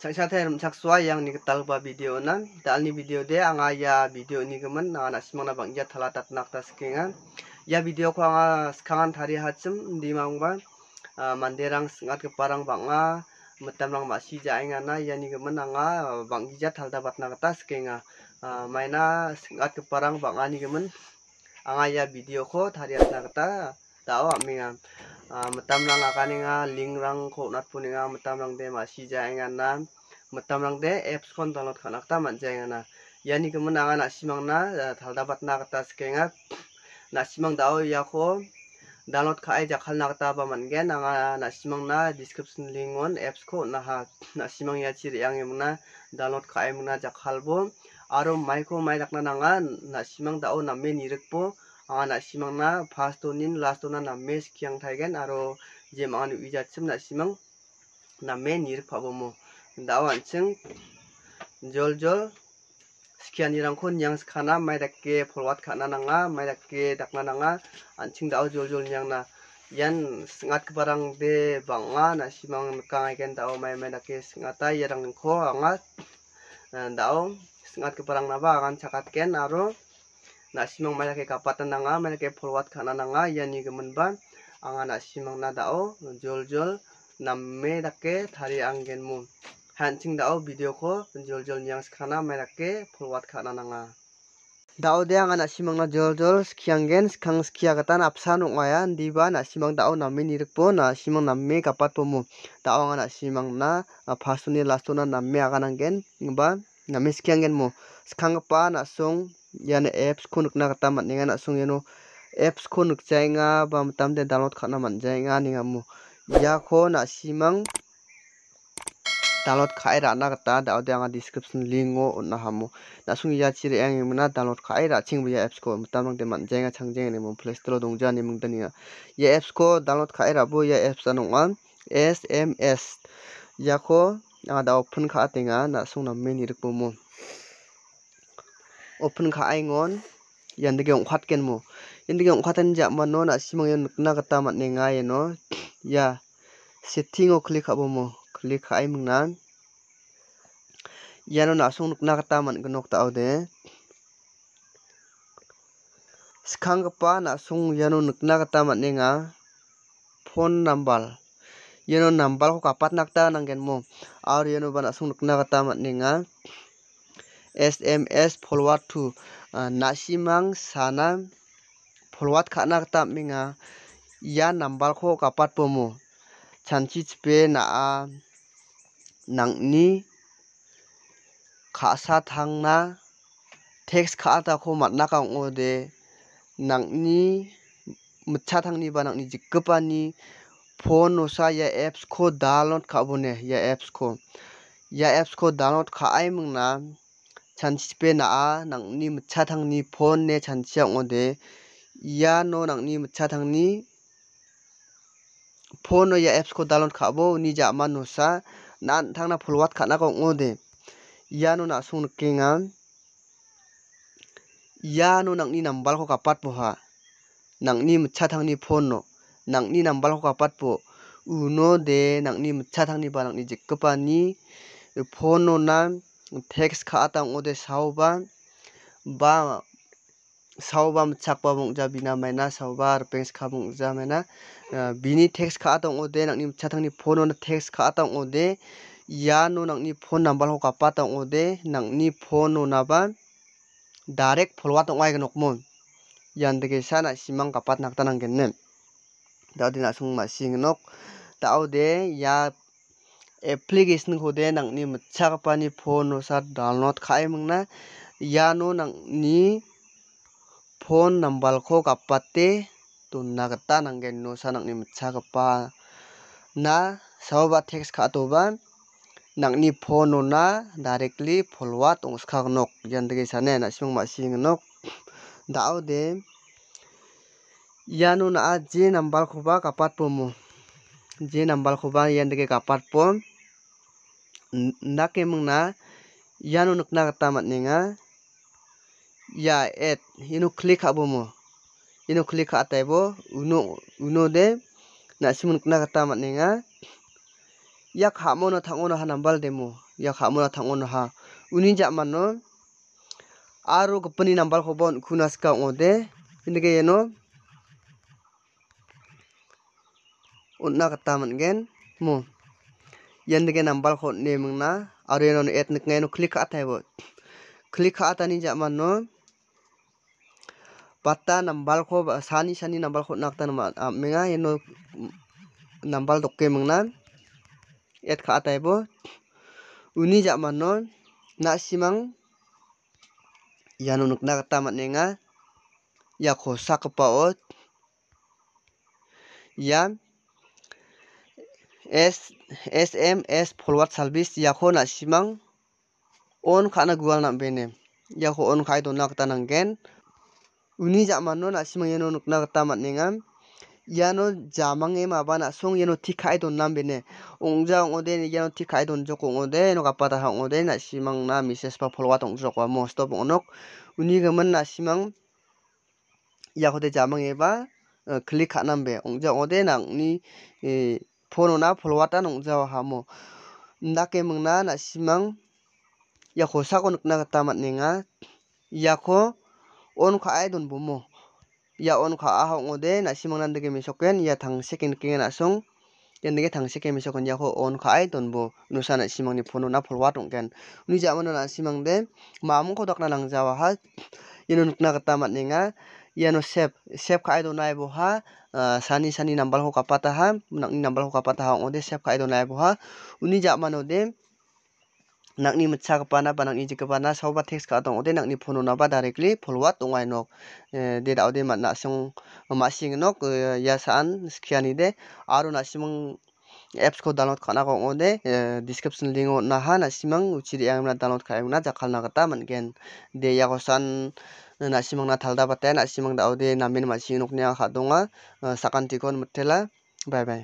saksatherum saksua yang ni ba video nan ni video de angaya aya video ni gemen anga nasimang na bangja ya thalatat nakta skingan ya video ko anga skangan tari hatsum di ban, ah, mandirang sengat keparang banga metamrang masi na ya ni gemen anga ah, dapat thaldapat nakta skinga ah, maina sengat bang banga ni gemen ang aya video ko thari nakta sawa minga metam rang akani nga link rang ko nat puni nga metam de ma si jai nga na metam rang de apps kon download kanak ta man jai nga na yani kemen anga na simang na thal dapat na kata skenga na simang dao ya ko download ka ai jakal na kata ba man gen anga na simang na description link on apps ko na ha na simang ya ciri yang na download ka ai mna jakal bo aro mai ko mai dakna nanga na simang dao na me po ana simang na pasto nin lasto na na mes kiang taigen aro jem anu wija tsim na simang na men yir pabomo dawan tsing jol jol sekian yirang kon yang skana mai ke polwat kana na nga mai dakke dakna na nga anching dawo jol jol yang na yan sengat ke barang de bangga na simang kang aigen dawo mai mai dakke sengata yirang ko angat dawo sengat ke barang na ba angan cakat ken aro nasimang malaki kapatan na nga malaki pulwat kana na nga yan yung ban anga nasimang na dao jol jol may dake tari anggen mu hancing dao video ko jol jol yang skana malaki pulwat kana na nga dao de anga simang na jol jol skianggen skang skia katan di ba na simang dao na simang na may kapat mo. dao anga simang na na pasuni lastuna namme may anggen gen mo. skianggen mu nak song yane apps ko mat gita na sung yano apps ko nuk nga ba de download ka·na ya inengamo iako simang download ka·e ra·na da daode nga description link-o ya hamo ang yang mana download ka·e ching buya apps-ko mitamrangde man·jaenga changjeng inemo play store dong dongja ine mingdanenga ya apps-ko download ka·e ra·bo ya apps anong nonga sms ko nga da open ka·atenga sung na nirik bomo open kha aingon yandege ken mo yandege ongkhatan jamano kata nikna ne ngai no ya, setting o ya na klik ka·bomo klik mat mingnan iano na·song nikna gita man·gin nokdaode skanggipa na·song ya kata nikna ne nga phone number ya no number-ko yan no nanggenmo aro ianoba kata mat ne nga SMS forward to uh, nasimang sana forward khana minga ya nambal ko kapat pomo chanchi chpe na a nangni khasa thangna teks kha ta ko matna ka ngo de nangni mcha thangni ba nangni jikpani phone no ya apps ko download kabune bone ya apps ko ya apps ko download kha ai 잔치집에 나아 낭니 무차당니 본내 잔치야 옹어데 이야 너 낭니 무차당니 폰어 야 앱스코 달론 카보 니자 아마 노사 난 탕나 볼왓 카나가 옹어데 이야 너 나송 느끼가 이야 너 낭니 남발코 가팟 보하 낭니 무차당니 폰어 낭니 남발코 가팟 보 우노데 낭니 무차당니 바 낭니 지급하니 폰어 난 teks ka atang ode sauban ba sauban chakpa bong ja bina maina saubar pengs ka bong bini teks ka atang ode nakni chatang ni phone teks ka atang ode ya no nakni phone number ho ka patang ode nakni phone no naba direct follow atang wai nokmo yandege sana simang kapat pat nak tanang genne dadina sung ma sing nok ya application kode nangni mitchakgipani phone osa download ka·e mingna iano nangni pon nambalko gapate nang gita nangen inosa nangni na saoba teks ka·toba nangni phone ona directly polua tongska nok ian dege sane nasiming ma·si gnok daode iano na·a je nambalkoba gapatbongo je nambalkoba ian dake gapatbong nake mangna yanu nukna gita man·enga ia et ino kile ka·bomo ino kile ka·atai bo uno uno de na·simo nikna gita ya ia ka·mona tang·ona ha nambal demo ia ka·mona tang·ona ha uni kepeni nambal kobon kuna on·kuna sika ong·ode eneke iano unna gita man·gen mo yan dege nambal ko ne na aro yan no et nikngai no klik ka atai bo klik ka atani jaman no pata nambal ko sani sani nambal ko nakta nama menga yan no number dokke na et ka atai bo uni jaman no na simang iano nikna ya kosak iako sakgipao yan S SMS forward service yako na simang on kana gual na bene yako on kai to nakta nanggen uni jamano na simang yano nukna kata matningan iano jamange maba nasung iano tikai donnam bene ongja ongode iano tikai donjoko ongode eno kapata ha ongode nasimang na mises pa folwa tongjoko mosto bongnok uni gaman nasimang iakode e ba eh, klik khanam be ongja ongode nangni eh, p o n o n a pholwata n o n g j a w o hamo dake m e n g n a nasimang y a kosako n u k n a gita m a n i n g a y a k o on ka·e donbomo y a on ka·aha ong·ode nasimang nandike m i s o k e n ia tangseke nikenga na·song ia nike tangseke m i s o k e n y a k o on ka·e donbo n u s a nasimangni p o n o n a polwat o n g k e n uni ja·mano nasimangde m a m o n k o dakna l a n g j a w a h a iano n u k n a gita m a n i n g a iano shape shape ka aido nai bo ha ah, sani sani nambal ho kapata ha ni nambal ho kapata ha ongode shape ka aido nai bo ha uni mano de pana ni jika pana jikgipana saoba text ka tong ode ni phone na ba directly forward dongai nok eh, de da ode ma nasung ma sing nok eh, ya san skiani de aro simong apps ko download ka·na ong·ode ya, description lingo naha nasimang uchi re·angrangna download ka·engrangna jakkalna gita gen de ia ya kosan eh, na talda bataia eh, nasimang daode namen ma·sini nokni anga ka·donga eh, sakantiko bye bye